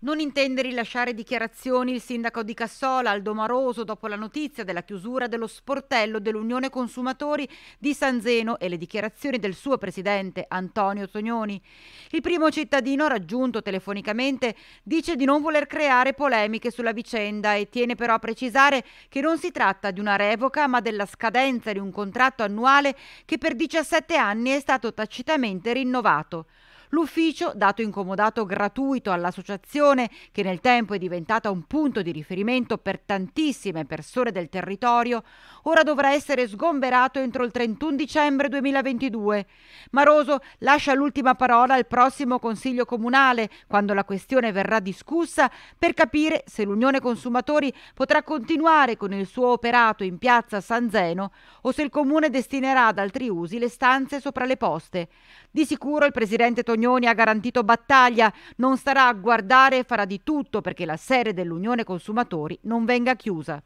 Non intende rilasciare dichiarazioni il sindaco di Cassola, Aldo Maroso, dopo la notizia della chiusura dello sportello dell'Unione Consumatori di San Zeno e le dichiarazioni del suo presidente Antonio Tognoni. Il primo cittadino raggiunto telefonicamente dice di non voler creare polemiche sulla vicenda e tiene però a precisare che non si tratta di una revoca ma della scadenza di un contratto annuale che per 17 anni è stato tacitamente rinnovato. L'ufficio, dato incomodato gratuito all'associazione, che nel tempo è diventata un punto di riferimento per tantissime persone del territorio, ora dovrà essere sgomberato entro il 31 dicembre 2022. Maroso lascia l'ultima parola al prossimo Consiglio Comunale, quando la questione verrà discussa, per capire se l'Unione Consumatori potrà continuare con il suo operato in piazza San Zeno o se il Comune destinerà ad altri usi le stanze sopra le poste. Di sicuro il Presidente Tognoni Romagnoni ha garantito battaglia, non starà a guardare e farà di tutto perché la sede dell'Unione Consumatori non venga chiusa.